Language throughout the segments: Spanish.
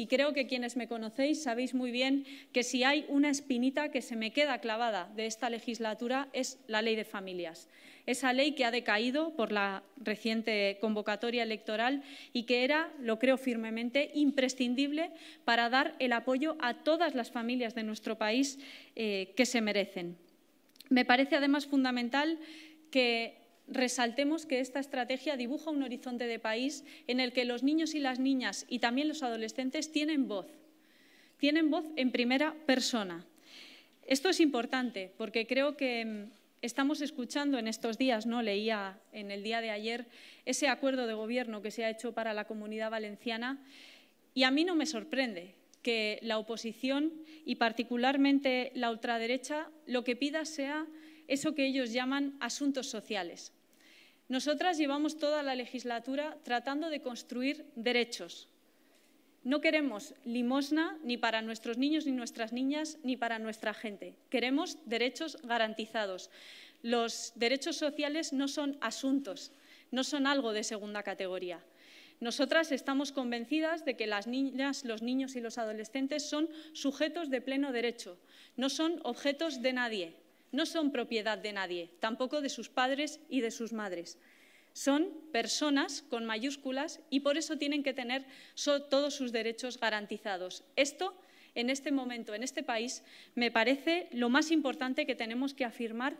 y creo que quienes me conocéis sabéis muy bien que si hay una espinita que se me queda clavada de esta legislatura es la ley de familias. Esa ley que ha decaído por la reciente convocatoria electoral y que era, lo creo firmemente, imprescindible para dar el apoyo a todas las familias de nuestro país eh, que se merecen. Me parece además fundamental que resaltemos que esta estrategia dibuja un horizonte de país en el que los niños y las niñas y también los adolescentes tienen voz, tienen voz en primera persona. Esto es importante porque creo que mm, estamos escuchando en estos días, no leía en el día de ayer ese acuerdo de gobierno que se ha hecho para la Comunidad Valenciana y a mí no me sorprende que la oposición y particularmente la ultraderecha lo que pida sea eso que ellos llaman asuntos sociales. Nosotras llevamos toda la legislatura tratando de construir derechos. No queremos limosna ni para nuestros niños ni nuestras niñas ni para nuestra gente. Queremos derechos garantizados. Los derechos sociales no son asuntos, no son algo de segunda categoría. Nosotras estamos convencidas de que las niñas, los niños y los adolescentes son sujetos de pleno derecho, no son objetos de nadie no son propiedad de nadie, tampoco de sus padres y de sus madres. Son personas con mayúsculas y por eso tienen que tener todos sus derechos garantizados. Esto, en este momento, en este país, me parece lo más importante que tenemos que afirmar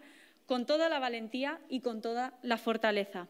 con toda la valentía y con toda la fortaleza.